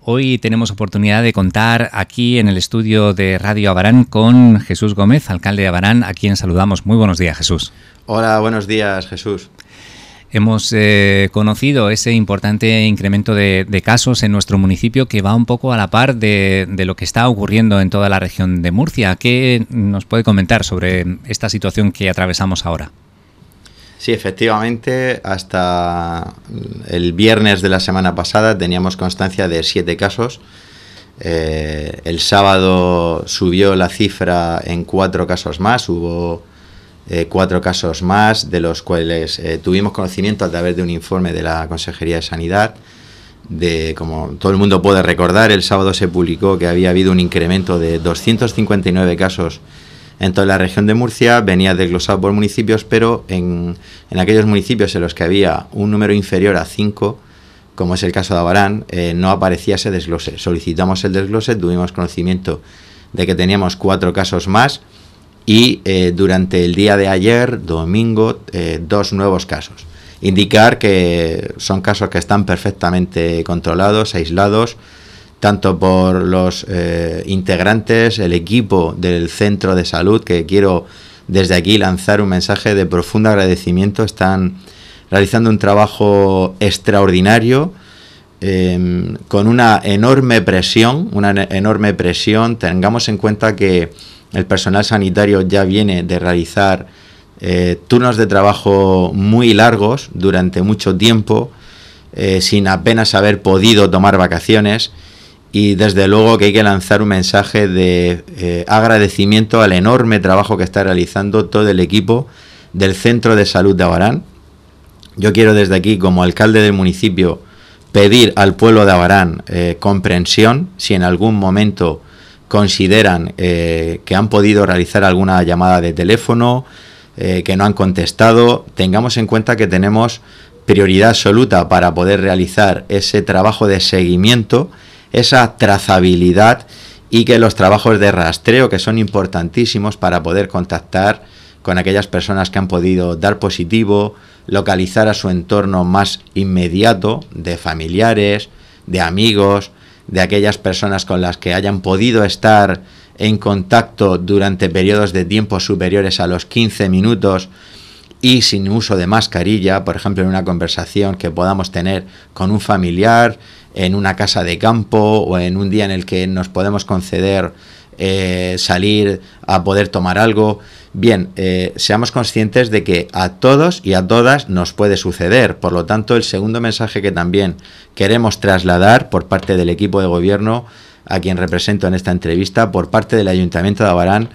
Hoy tenemos oportunidad de contar aquí en el estudio de Radio Abarán con Jesús Gómez, alcalde de Abarán, a quien saludamos. Muy buenos días, Jesús. Hola, buenos días, Jesús. Hemos eh, conocido ese importante incremento de, casos en nuestro municipio que va un poco a la par de lo que está ocurriendo en toda la región de Murcia. ¿Qué nos puede comentar sobre esta situación que atravesamos ahora? Sí, efectivamente, hasta el viernes de la semana pasada teníamos constancia de siete casos. Eh, el sábado subió la cifra en cuatro casos más, hubo eh, cuatro casos más, de los cuales eh, tuvimos conocimiento a través de un informe de la Consejería de Sanidad. De, como todo el mundo puede recordar, el sábado se publicó que había habido un incremento de 259 casos entonces la región de Murcia venía desglosado por municipios, pero en, aquellos municipios en los que había un número inferior a 5, como es el caso de Abarán, eh, no aparecía ese desglose. Solicitamos el desglose, tuvimos conocimiento de que teníamos cuatro casos más y eh, durante el día de ayer, domingo, eh, dos nuevos casos. Indicar que son casos que están perfectamente controlados, aislados, tanto por los eh, integrantes, el equipo del centro de salud, que quiero desde aquí lanzar un mensaje de profundo agradecimiento. Están realizando un trabajo extraordinario, em, con una enorme presión, una enorme presión. Tengamos en cuenta que el personal sanitario ya viene de realizar eh, turnos de trabajo muy largos durante mucho tiempo, eh, sin apenas haber podido tomar vacaciones y desde luego que hay que lanzar un mensaje de eh, agradecimiento al enorme trabajo que está realizando todo el equipo del Centro de Salud de Abarán. Yo quiero desde aquí, como alcalde del municipio, pedir al pueblo de Abarán eh, comprensión si en algún momento consideran eh, que han podido realizar alguna llamada de teléfono, que no han contestado, tengamos en cuenta que tenemos prioridad absoluta para poder realizar ese trabajo de seguimiento esa trazabilidad y que los trabajos de rastreo, que son importantísimos para poder contactar con aquellas personas que han podido dar positivo, localizar a su entorno más inmediato de familiares, de amigos, de aquellas personas con las que hayan podido estar en contacto durante periodos de tiempo superiores a los 15 minutos y sin uso de mascarilla, por ejemplo, en una conversación que podamos tener con un familiar, en una casa de campo o en un día en el que nos podemos conceder eh, salir a poder tomar algo. Bien, eh, seamos conscientes de que a todos y a todas nos puede suceder. Por lo tanto, el segundo mensaje que también queremos trasladar por parte del equipo de gobierno, a quien represento en esta entrevista, por parte del Ayuntamiento de Abarán,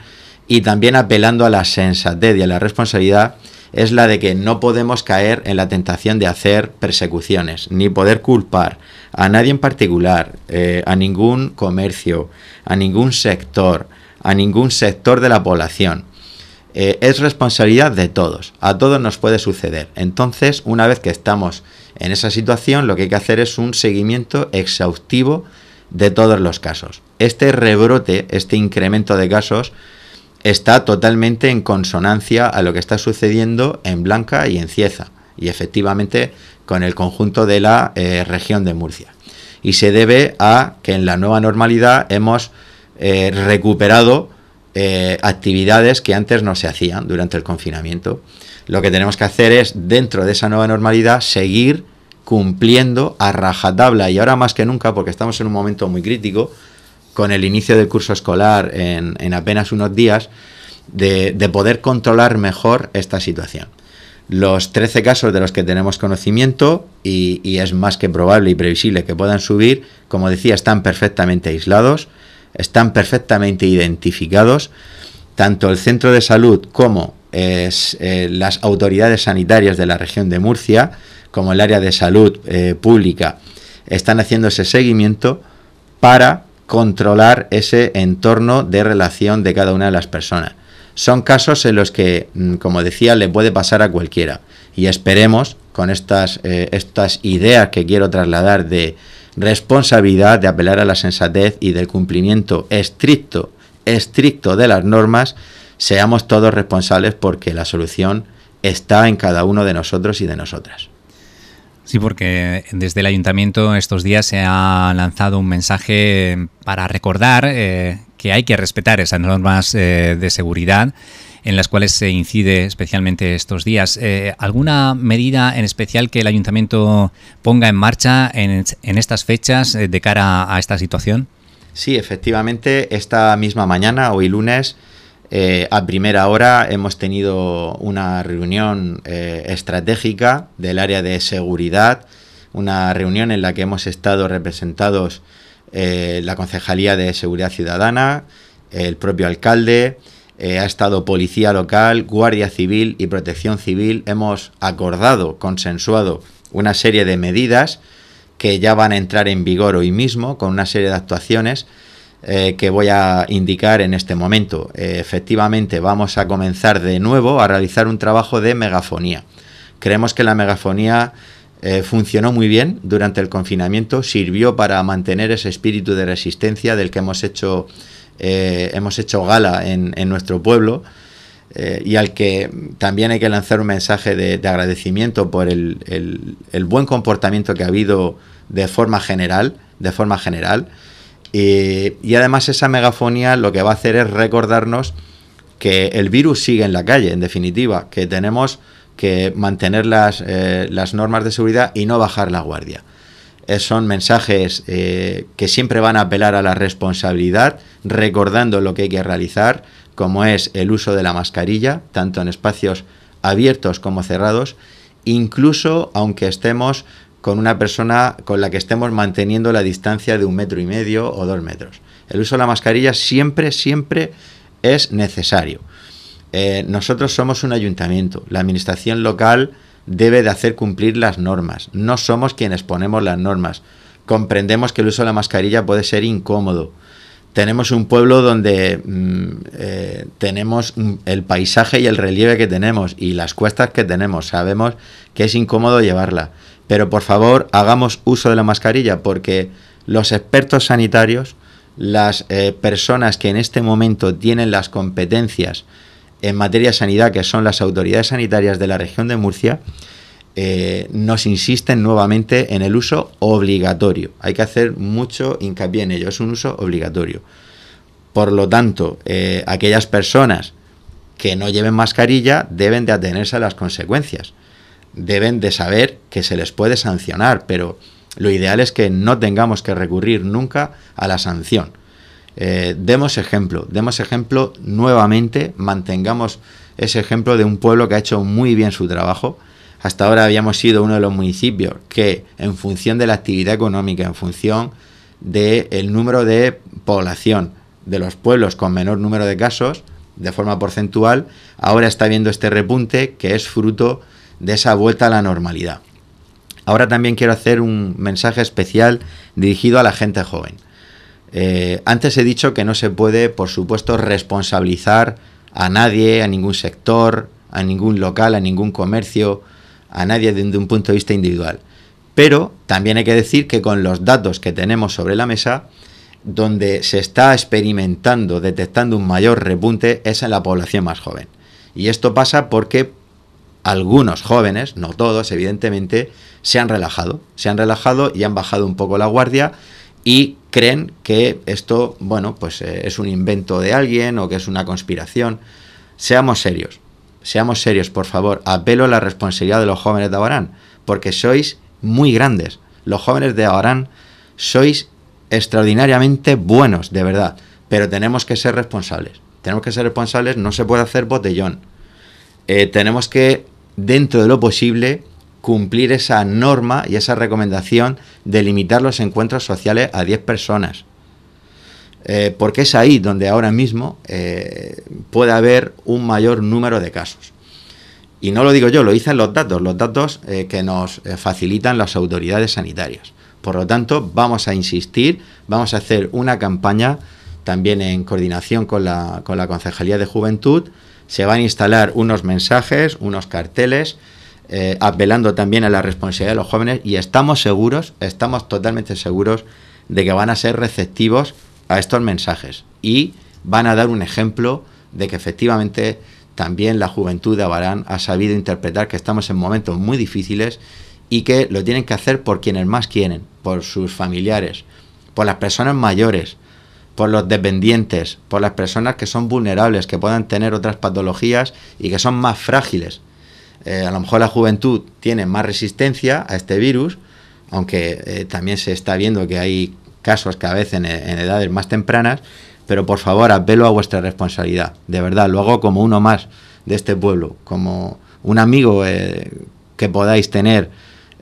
y también apelando a la sensatez y a la responsabilidad, es la de que no podemos caer en la tentación de hacer persecuciones, ni poder culpar a nadie en particular, eh, a ningún comercio, a ningún sector, a ningún sector de la población. Eh, es responsabilidad de todos, a todos nos puede suceder. Entonces, una vez que estamos en esa situación, lo que hay que hacer es un seguimiento exhaustivo de todos los casos. Este rebrote, este incremento de casos, está totalmente en consonancia a lo que está sucediendo en Blanca y en Cieza, y efectivamente con el conjunto de la eh, región de Murcia. Y se debe a que en la nueva normalidad hemos eh, recuperado eh, actividades que antes no se hacían durante el confinamiento. Lo que tenemos que hacer es, dentro de esa nueva normalidad, seguir cumpliendo a rajatabla y ahora más que nunca, porque estamos en un momento muy crítico, con el inicio del curso escolar en, apenas unos días, de, poder controlar mejor esta situación. Los 13 casos de los que tenemos conocimiento, y, es más que probable y previsible que puedan subir, como decía, están perfectamente aislados, están perfectamente identificados. Tanto el centro de salud como eh, las autoridades sanitarias de la región de Murcia, como el área de salud eh, pública, están haciendo ese seguimiento para controlar ese entorno de relación de cada una de las personas. Son casos en los que, mm, como decía, le puede pasar a cualquiera. Y esperemos, con estas, eh, estas ideas que quiero trasladar de responsabilidad, de apelar a la sensatez y del cumplimiento estricto, estricto de las normas, seamos todos responsables porque la solución está en cada uno de nosotros y de nosotras. Sí, porque desde el ayuntamiento estos días se ha lanzado un mensaje eh, para recordar eh, que hay que respetar esas normas eh, de seguridad en las cuales se incide especialmente estos días. ¿Alguna medida en especial que el ayuntamiento ponga en marcha en, en estas fechas de cara a esta situación? Sí, efectivamente, esta misma mañana, hoy lunes, eh, a primera hora hemos tenido una reunión eh, estratégica del área de seguridad, una reunión en la que hemos estado representados eh, la Concejalía de Seguridad Ciudadana, el propio alcalde, ha estado Policía Local, Guardia Civil y Protección Civil. Hemos acordado, consensuado una serie de medidas que ya van a entrar en vigor hoy mismo con una serie de actuaciones eh, que voy a indicar en este momento. Eh, efectivamente, vamos a comenzar de nuevo a realizar un trabajo de megafonía. Creemos que la megafonía eh, funcionó muy bien durante el confinamiento, sirvió para mantener ese espíritu de resistencia del que hemos hecho, hemos hecho gala en, nuestro pueblo y al que también hay que lanzar un mensaje de, agradecimiento por el, el, buen comportamiento que ha habido de forma general, de forma general eh, y además esa megafonía lo que va a hacer es recordarnos que el virus sigue en la calle, en definitiva, que tenemos que mantener las, eh, normas de seguridad y no bajar la guardia. son mensajes eh, que siempre van a apelar a la responsabilidad, recordando lo que hay que realizar, como es el uso de la mascarilla, tanto en espacios abiertos como cerrados, incluso aunque estemos con una persona con la que estemos manteniendo la distancia de un metro y medio o dos metros. El uso de la mascarilla siempre, siempre es necesario. Eh, nosotros somos un ayuntamiento, la administración local debe de hacer cumplir las normas, no somos quienes ponemos las normas. Comprendemos que el uso de la mascarilla puede ser incómodo. Tenemos un pueblo donde mm, eh, tenemos el paisaje y el relieve que tenemos y las cuestas que tenemos. Sabemos que es incómodo llevarla pero por favor, hagamos uso de la mascarilla porque los expertos sanitarios, las eh, personas que en este momento tienen las competencias en materia de sanidad, que son las autoridades sanitarias de la región de Murcia, eh, nos insisten nuevamente en el uso obligatorio. Hay que hacer mucho hincapié en ello, es un uso obligatorio. Por lo tanto, eh, aquellas personas que no lleven mascarilla deben de atenerse a las consecuencias deben de saber que se les puede sancionar, pero lo ideal es que no tengamos que recurrir nunca a la sanción. Eh, demos ejemplo, demos ejemplo nuevamente, mantengamos ese ejemplo de un pueblo que ha hecho muy bien su trabajo. Hasta ahora habíamos sido uno de los municipios que en función de la actividad económica, en función del el número de población de los pueblos con menor número de casos, de forma porcentual, ahora está viendo este repunte que es fruto de esa vuelta a la normalidad. Ahora también quiero hacer un mensaje especial dirigido a la gente joven. Eh, antes he dicho que no se puede, por supuesto, responsabilizar a nadie, a ningún sector, a ningún local, a ningún comercio, a nadie desde un punto de vista individual. Pero también hay que decir que con los datos que tenemos sobre la mesa, donde se está experimentando, detectando un mayor repunte, es en la población más joven. Y esto pasa porque algunos jóvenes, no todos, evidentemente, se han relajado. Se han relajado y han bajado un poco la guardia y creen que esto, bueno, pues eh, es un invento de alguien o que es una conspiración. Seamos serios, seamos serios, por favor. Apelo a la responsabilidad de los jóvenes de Abarán, porque sois muy grandes. Los jóvenes de Abarán sois extraordinariamente buenos, de verdad, pero tenemos que ser responsables. Tenemos que ser responsables, no se puede hacer botellón. Eh, tenemos que dentro de lo posible, cumplir esa norma y esa recomendación de limitar los encuentros sociales a 10 personas. Eh, porque es ahí donde ahora mismo eh, puede haber un mayor número de casos. Y no lo digo yo, lo dicen los datos, los datos eh, que nos facilitan las autoridades sanitarias. Por lo tanto, vamos a insistir, vamos a hacer una campaña también en coordinación con la, con la Concejalía de Juventud se van a instalar unos mensajes, unos carteles, eh, apelando también a la responsabilidad de los jóvenes y estamos seguros, estamos totalmente seguros de que van a ser receptivos a estos mensajes y van a dar un ejemplo de que efectivamente también la juventud de Abarán ha sabido interpretar que estamos en momentos muy difíciles y que lo tienen que hacer por quienes más quieren, por sus familiares, por las personas mayores, por los dependientes, por las personas que son vulnerables, que puedan tener otras patologías y que son más frágiles. Eh, a lo mejor la juventud tiene más resistencia a este virus, aunque eh, también se está viendo que hay casos que a veces... en edades más tempranas, pero por favor, apelo a vuestra responsabilidad. De verdad, lo hago como uno más de este pueblo, como un amigo eh, que podáis tener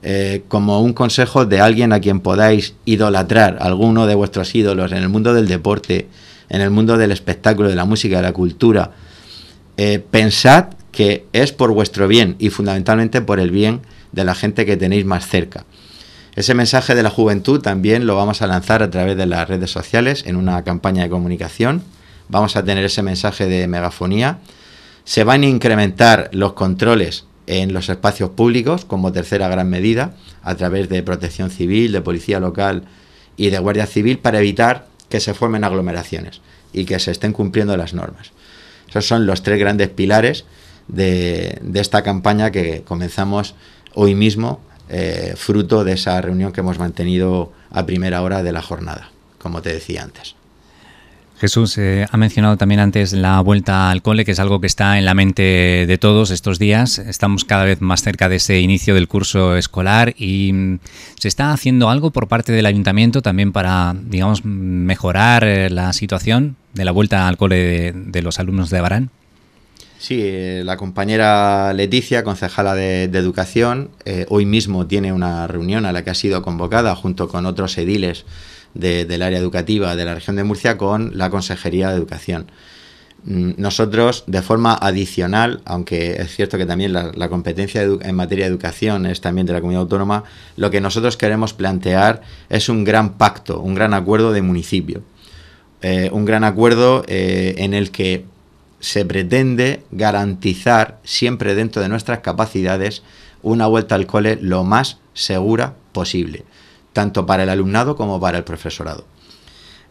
eh, como un consejo de alguien a quien podáis idolatrar, alguno de vuestros ídolos en el mundo del deporte, en el mundo del espectáculo, de la música, de la cultura, eh, pensad que es por vuestro bien y fundamentalmente por el bien de la gente que tenéis más cerca. Ese mensaje de la juventud también lo vamos a lanzar a través de las redes sociales en una campaña de comunicación. Vamos a tener ese mensaje de megafonía. Se van a incrementar los controles en los espacios públicos como tercera gran medida a través de protección civil, de policía local y de guardia civil para evitar que se formen aglomeraciones y que se estén cumpliendo las normas. Esos son los tres grandes pilares de, esta campaña que comenzamos hoy mismo, eh, fruto de esa reunión que hemos mantenido a primera hora de la jornada, como te decía antes. Jesús, eh, ha mencionado también antes la vuelta al cole, que es algo que está en la mente de todos estos días. Estamos cada vez más cerca de ese inicio del curso escolar y mm, se está haciendo algo por parte del ayuntamiento también para, digamos, mejorar eh, la situación de la vuelta al cole de, los alumnos de Barán. Sí, eh, la compañera Leticia, concejala de, Educación, hoy mismo tiene una reunión a la que ha sido convocada junto con otros ediles del área educativa de la región de Murcia con la Consejería de Educación. Mm, nosotros, de forma adicional, aunque es cierto que también la, competencia en materia de educación es también de la comunidad autónoma, lo que nosotros queremos plantear es un gran pacto, un gran acuerdo de municipio. Eh, un gran acuerdo eh, en el que se pretende garantizar siempre dentro de nuestras capacidades una vuelta al cole lo más segura posible tanto para el alumnado como para el profesorado.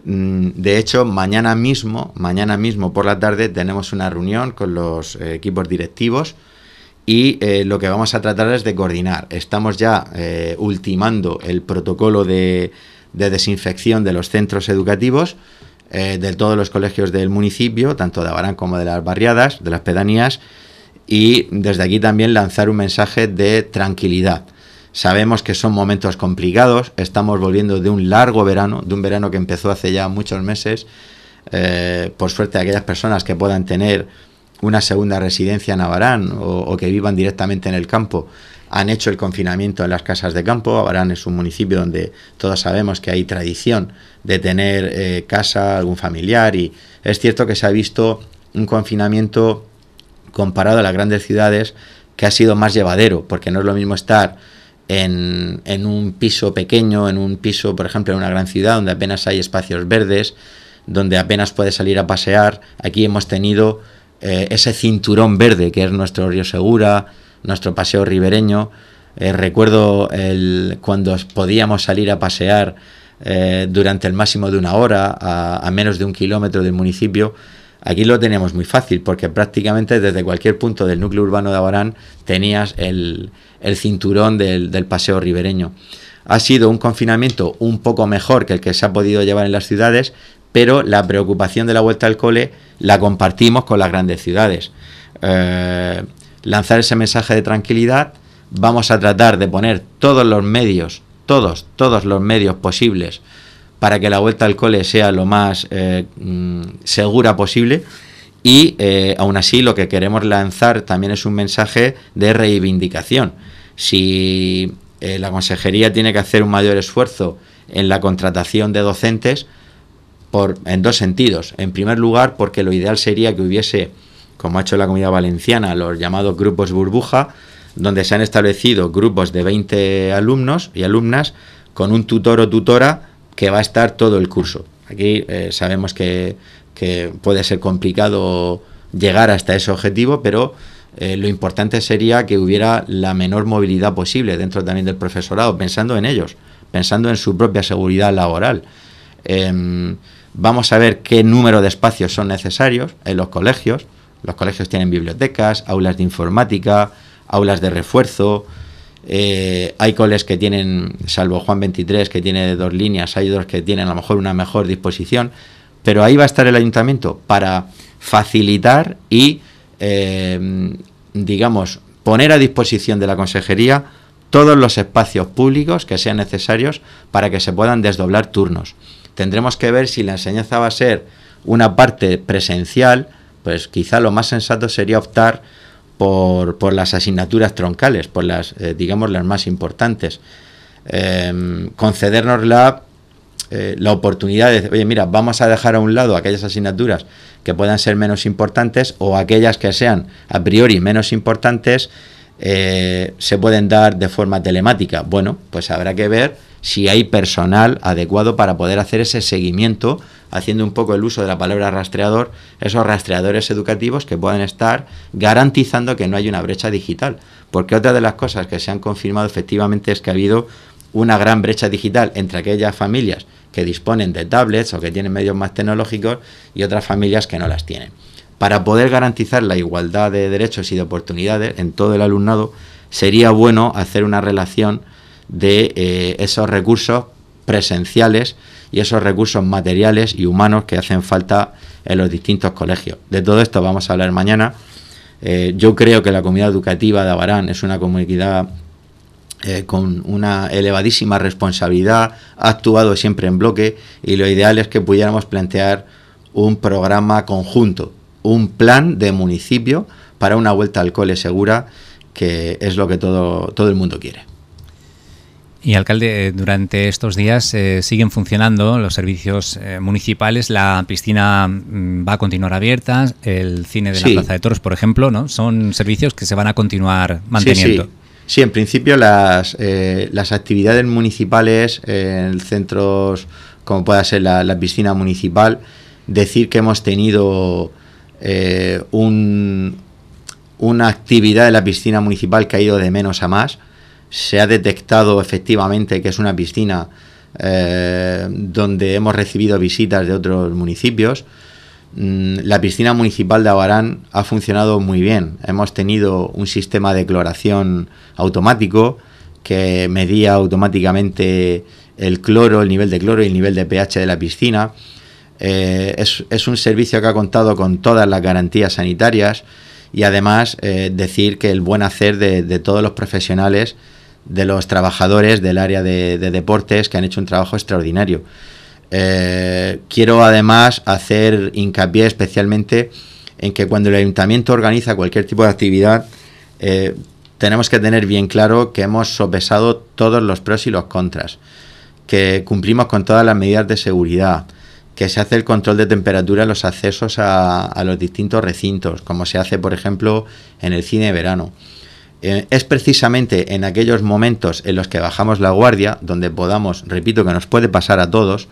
Mm, de hecho, mañana mismo, mañana mismo por la tarde, tenemos una reunión con los eh, equipos directivos y eh, lo que vamos a tratar es de coordinar. Estamos ya eh, ultimando el protocolo de, desinfección de los centros educativos de todos los colegios del municipio, tanto de Abarán como de las barriadas, de las pedanías, y desde aquí también lanzar un mensaje de tranquilidad. Sabemos que son momentos complicados, estamos volviendo de un largo verano, de un verano que empezó hace ya muchos meses. Eh, por suerte, aquellas personas que puedan tener una segunda residencia en Abarán o, que vivan directamente en el campo han hecho el confinamiento en las casas de campo. Abarán es un municipio donde todos sabemos que hay tradición de tener eh, casa, algún familiar y es cierto que se ha visto un confinamiento comparado a las grandes ciudades que ha sido más llevadero, porque no es lo mismo estar en, un piso pequeño, en un piso, por ejemplo, en una gran ciudad donde apenas hay espacios verdes, donde apenas puedes salir a pasear. Aquí hemos tenido eh, ese cinturón verde que es nuestro río Segura, nuestro paseo ribereño. Eh, recuerdo el, cuando podíamos salir a pasear eh, durante el máximo de una hora a, a menos de un kilómetro del municipio Aquí lo tenemos muy fácil porque prácticamente desde cualquier punto del núcleo urbano de Abarán tenías el, cinturón del, paseo ribereño. Ha sido un confinamiento un poco mejor que el que se ha podido llevar en las ciudades, pero la preocupación de la vuelta al cole la compartimos con las grandes ciudades. Eh, lanzar ese mensaje de tranquilidad, vamos a tratar de poner todos los medios, todos, todos los medios posibles para que la vuelta al cole sea lo más eh, mm, segura posible. Y eh, aún así lo que queremos lanzar también es un mensaje de reivindicación. Si eh, la consejería tiene que hacer un mayor esfuerzo en la contratación de docentes, por, en dos sentidos. En primer lugar, porque lo ideal sería que hubiese, como ha hecho la comunidad valenciana, los llamados grupos burbuja, donde se han establecido grupos de 20 alumnos y alumnas con un tutor o tutora que va a estar todo el curso. Aquí eh, sabemos que, puede ser complicado llegar hasta ese objetivo, pero eh, lo importante sería que hubiera la menor movilidad posible dentro también del profesorado, pensando en ellos, pensando en su propia seguridad laboral. Em, vamos a ver qué número de espacios son necesarios en los colegios. Los colegios tienen bibliotecas, aulas de informática, aulas de refuerzo, eh, hay coles que tienen, salvo Juan 23, que tiene dos líneas, hay otros que tienen a lo mejor una mejor disposición, pero ahí va a estar el ayuntamiento para facilitar y, eh, digamos, poner a disposición de la consejería todos los espacios públicos que sean necesarios para que se puedan desdoblar turnos. Tendremos que ver si la enseñanza va a ser una parte presencial, pues quizá lo más sensato sería optar por, las asignaturas troncales, por las, eh, digamos, las más importantes. Em, concedernos la, eh, la oportunidad de decir, oye, mira, vamos a dejar a un lado aquellas asignaturas que puedan ser menos importantes o aquellas que sean a priori menos importantes, eh, se pueden dar de forma telemática. Bueno, pues habrá que ver si hay personal adecuado para poder hacer ese seguimiento haciendo un poco el uso de la palabra rastreador, esos rastreadores educativos que puedan estar garantizando que no hay una brecha digital. Porque otra de las cosas que se han confirmado efectivamente es que ha habido una gran brecha digital entre aquellas familias que disponen de tablets o que tienen medios más tecnológicos y otras familias que no las tienen. Para poder garantizar la igualdad de derechos y de oportunidades en todo el alumnado, sería bueno hacer una relación de eh, esos recursos presenciales y esos recursos materiales y humanos que hacen falta en los distintos colegios. De todo esto vamos a hablar mañana. Eh, yo creo que la comunidad educativa de Abarán es una comunidad eh, con una elevadísima responsabilidad, ha actuado siempre en bloque y lo ideal es que pudiéramos plantear un programa conjunto, un plan de municipio para una vuelta al cole segura, que es lo que todo, todo el mundo quiere. Y alcalde, eh, durante estos días eh, siguen funcionando los servicios eh, municipales, la piscina mm, va a continuar abierta, el cine de la Plaza de Toros, por ejemplo, ¿no? Son servicios que se van a continuar manteniendo. Sí, en principio las, las actividades municipales en centros como pueda ser la, piscina municipal, decir que hemos tenido un, una actividad de la piscina municipal que ha ido de menos a más, se ha detectado efectivamente que es una piscina eh, donde hemos recibido visitas de otros municipios. Mm, la piscina municipal de Abarán ha funcionado muy bien. Hemos tenido un sistema de cloración automático que medía automáticamente el cloro, el nivel de cloro y el nivel de pH de la piscina. Eh, es, un servicio que ha contado con todas las garantías sanitarias y además eh, decir que el buen hacer de todos los profesionales de los trabajadores del área de, deportes que han hecho un trabajo extraordinario. Eh, quiero además hacer hincapié especialmente en que cuando el ayuntamiento organiza cualquier tipo de actividad, eh, tenemos que tener bien claro que hemos sopesado todos los pros y los contras, que cumplimos con todas las medidas de seguridad, que se hace el control de temperatura en los accesos a, a los distintos recintos, como se hace, por ejemplo, en el cine de verano. Eh, es precisamente en aquellos momentos en los que bajamos la guardia, donde podamos, repito que nos puede pasar a todos,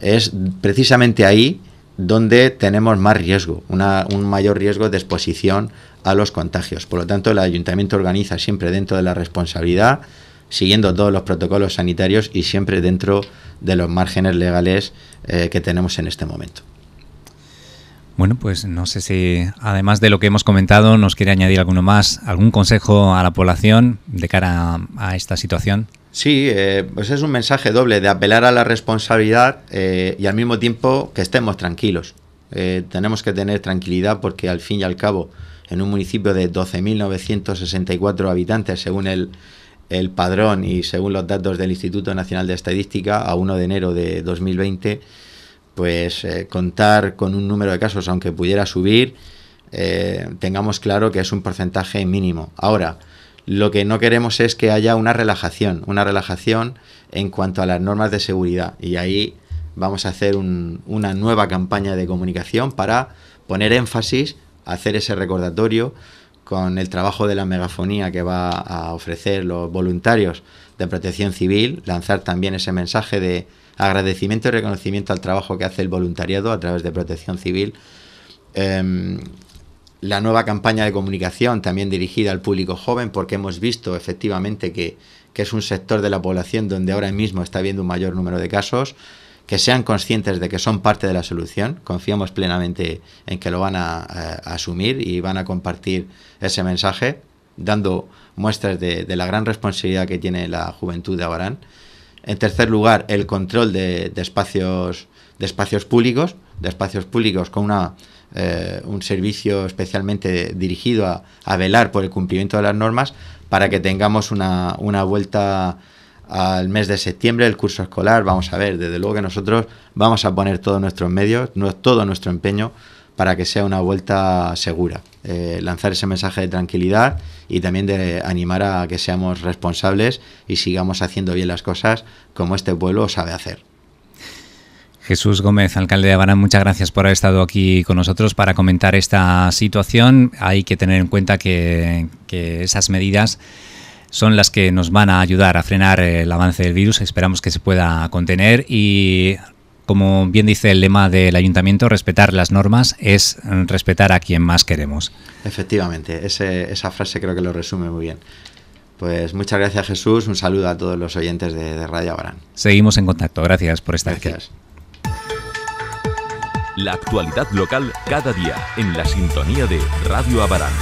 es precisamente ahí donde tenemos más riesgo, un mayor riesgo de exposición a los contagios. Por lo tanto, el ayuntamiento organiza siempre dentro de la responsabilidad, siguiendo todos los protocolos sanitarios y siempre dentro de los márgenes legales eh, que tenemos en este momento. Bueno, pues no sé si además de lo que hemos comentado nos quiere añadir alguno más, algún consejo a la población de cara a, esta situación. Sí, eh, pues es un mensaje doble de apelar a la responsabilidad eh, y al mismo tiempo que estemos tranquilos. Eh, tenemos que tener tranquilidad porque al fin y al cabo en un municipio de 12.964 habitantes según el, el padrón y según los datos del Instituto Nacional de Estadística a 1 de enero de 2020 pues eh, contar con un número de casos, aunque pudiera subir, eh, tengamos claro que es un porcentaje mínimo. Ahora, lo que no queremos es que haya una relajación, una relajación en cuanto a las normas de seguridad. Y ahí vamos a hacer una nueva campaña de comunicación para poner énfasis, hacer ese recordatorio con el trabajo de la megafonía que va a ofrecer los voluntarios de protección civil, lanzar también ese mensaje de agradecimiento y reconocimiento al trabajo que hace el voluntariado a través de Protección Civil. Em, la nueva campaña de comunicación también dirigida al público joven, porque hemos visto efectivamente que, que, es un sector de la población donde ahora mismo está habiendo un mayor número de casos, que sean conscientes de que son parte de la solución. Confiamos plenamente en que lo van a, asumir y van a compartir ese mensaje, dando muestras de, de la gran responsabilidad que tiene la juventud de Abarán. En tercer lugar, el control de, espacios, de espacios públicos, de espacios públicos con eh, un servicio especialmente dirigido a, velar por el cumplimiento de las normas para que tengamos una, vuelta al mes de septiembre, el curso escolar. Vamos a ver, desde luego que nosotros vamos a poner todos nuestros medios, todo nuestro empeño para que sea una vuelta segura. Eh, lanzar ese mensaje de tranquilidad y también de animar a que seamos responsables y sigamos haciendo bien las cosas como este pueblo sabe hacer. Jesús Gómez, alcalde de Habana, muchas gracias por haber estado aquí con nosotros para comentar esta situación. Hay que tener en cuenta que, que esas medidas son las que nos van a ayudar a frenar eh, el avance del virus. Esperamos que se pueda contener y como bien dice el lema del ayuntamiento, respetar las normas es mm, respetar a quien más queremos. Efectivamente, esa frase creo que lo resume muy bien. Pues muchas gracias Jesús, un saludo a todos los oyentes de, Radio Abarán. Seguimos en contacto, gracias por estar gracias. aquí. La actualidad local cada día en la sintonía de Radio Abarán.